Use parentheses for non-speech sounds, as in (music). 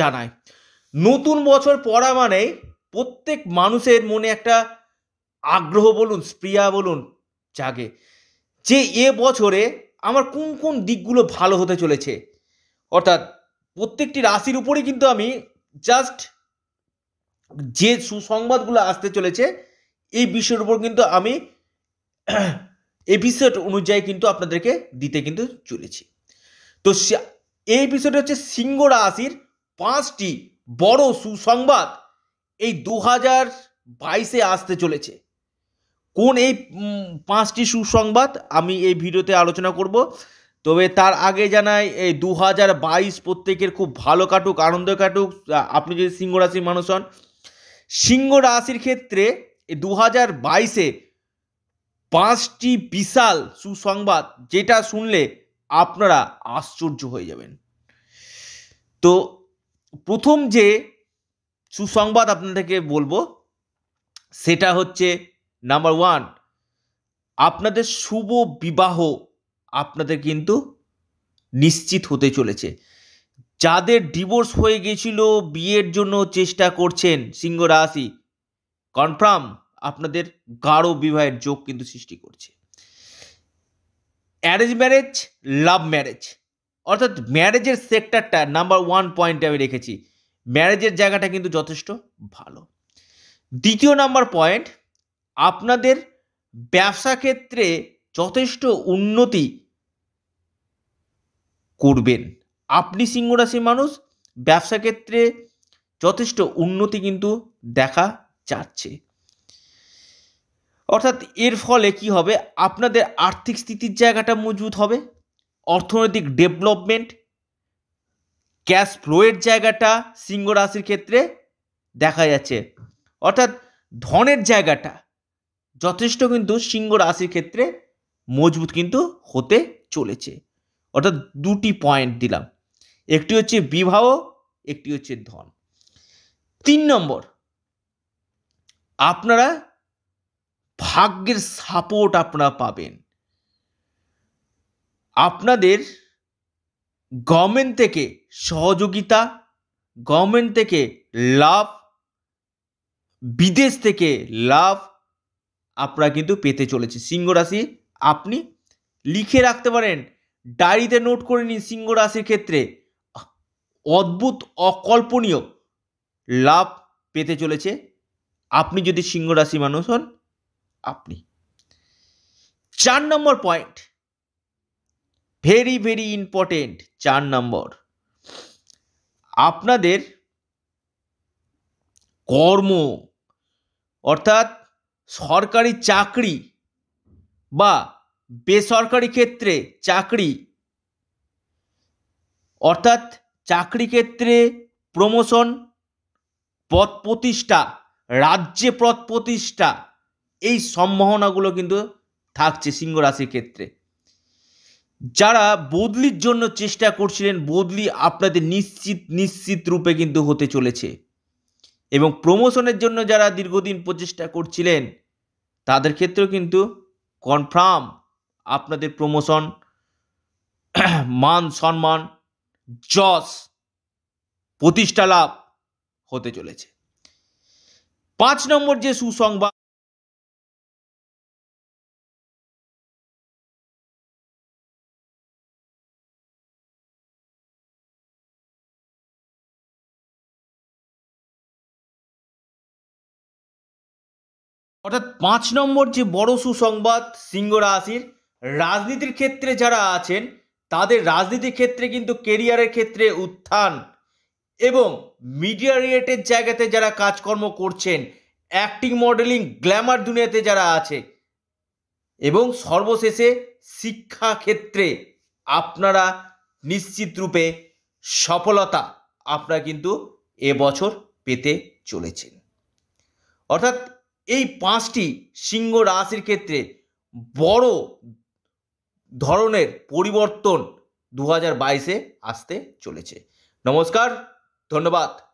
জানায় নতুন বছর পড়া মানে প্রত্যেক মানুষের মনে একটা আগ্রহ বলুন স্প্রিয়া বলুন জাগে যে এ বছরে আমার কোন কোন দিকগুলো ভালো হতে চলেছে অর্থাৎ প্রত্যেকটি রাশির উপরেই কিন্তু আমি জাস্ট যে সুসংবাদগুলো আসতে চলেছে এই বিষয়ের উপর কিন্তু আমি এপিসোড (clears throat) অনুযায়ী কিন্তু আপনাদেরকে দিতে কিন্তু চলেছি তো এই এপিসোড হচ্ছে সিংহ রাশির পাঁচটি বড় সুসংবাদ এই দু হাজার বাইশে আসতে চলেছে কোন এই পাঁচটি সুসংবাদ আমি এই ভিডিওতে আলোচনা করব তবে তার আগে জানাই এই দু হাজার বাইশ প্রত্যেকের খুব ভালো কাটুক আনন্দ কাটুক আপনি যদি সিংহ রাশির মানুষ হন সিংহ রাশির ক্ষেত্রে এই দু হাজার বাইশে পাঁচটি বিশাল সুসংবাদ যেটা শুনলে আপনারা আশ্চর্য হয়ে যাবেন তো প্রথম যে সুসংবাদ আপনাদেরকে বলবো সেটা হচ্ছে নাম্বার ওয়ান আপনাদের শুভ বিবাহ আপনাদের কিন্তু নিশ্চিত হতে চলেছে যাদের ডিভোর্স হয়ে গেছিল বিয়ের জন্য চেষ্টা করছেন সিংহ রাশি কনফার্ম আপনাদের গাঢ় বিবাহের যোগ কিন্তু সৃষ্টি করছে অ্যারেঞ্জ ম্যারেজ লাভ ম্যারেজ অর্থাৎ ম্যারেজের সেক্টরটা নাম্বার ওয়ান পয়েন্টে আমি রেখেছি ম্যারেজের জায়গাটা কিন্তু যথেষ্ট ভালো দ্বিতীয় নাম্বার পয়েন্ট আপনাদের ব্যবসা ক্ষেত্রে যথেষ্ট উন্নতি করবেন আপনি সিংহরাশি মানুষ ব্যবসা ক্ষেত্রে যথেষ্ট উন্নতি কিন্তু দেখা যাচ্ছে অর্থাৎ এর ফলে কি হবে আপনাদের আর্থিক স্থিতির জায়গাটা মজবুত হবে অর্থনৈতিক ডেভেলপমেন্ট ক্যাশ ফ্লোয়ের জায়গাটা সিংহ রাশির ক্ষেত্রে দেখা যাচ্ছে অর্থাৎ ধনের জায়গাটা যথেষ্ট কিন্তু সিংহ রাশির ক্ষেত্রে মজবুত কিন্তু হতে চলেছে অর্থাৎ দুটি পয়েন্ট দিলাম একটি হচ্ছে বিবাহ একটি হচ্ছে ধন তিন নম্বর আপনারা ভাগ্যের সাপোর্ট আপনারা পাবেন আপনাদের গভর্নমেন্ট থেকে সহযোগিতা গভর্নমেন্ট থেকে লাভ বিদেশ থেকে লাভ আপনারা কিন্তু পেতে চলেছে সিংহ রাশি আপনি লিখে রাখতে পারেন ডায়েরিতে নোট করে নিন সিংহ রাশির ক্ষেত্রে অদ্ভুত অকল্পনীয় লাভ পেতে চলেছে আপনি যদি সিংহ রাশি মানুষ হন আপনি চার নম্বর পয়েন্ট ভেরি ভেরি ইম্পর্টেন্ট চার নম্বর আপনাদের কর্ম অর্থাৎ সরকারি চাকরি বা বেসরকারি ক্ষেত্রে চাকরি অর্থাৎ চাকরি ক্ষেত্রে প্রমোশন পদ প্রতিষ্ঠা রাজ্যে পদ প্রতিষ্ঠা এই সম্ভাবনাগুলো কিন্তু থাকছে সিংহ রাশির ক্ষেত্রে যারা বদলির জন্য চেষ্টা করছিলেন বদলি আপনাদের নিশ্চিত নিশ্চিত রূপে কিন্তু হতে চলেছে এবং প্রমোশনের জন্য যারা দীর্ঘদিন প্রচেষ্টা করছিলেন তাদের ক্ষেত্রেও কিন্তু কনফার্ম আপনাদের প্রমোশন (clears throat) মান সম্মান যশ প্রতিষ্ঠা লাভ হতে চলেছে পাঁচ নম্বর যে সুসংবাদ অর্থাৎ পাঁচ নম্বর যে বড় সুসংবাদ সিংহ রাশির রাজনীতির ক্ষেত্রে যারা আছেন তাদের রাজনীতির ক্ষেত্রে কিন্তু কেরিয়ারের ক্ষেত্রে উত্থান এবং মিডিয়া রিলেটেড জায়গাতে যারা কাজকর্ম করছেন অ্যাক্টিং মডেলিং গ্ল্যামার দুনিয়াতে যারা আছে এবং সর্বশেষে শিক্ষা ক্ষেত্রে আপনারা নিশ্চিত রূপে সফলতা আপনারা কিন্তু এবছর পেতে চলেছেন অর্থাৎ এই পাঁচটি সিংহ রাশির ক্ষেত্রে বড় ধরনের পরিবর্তন দু হাজার বাইশে আসতে চলেছে নমস্কার ধন্যবাদ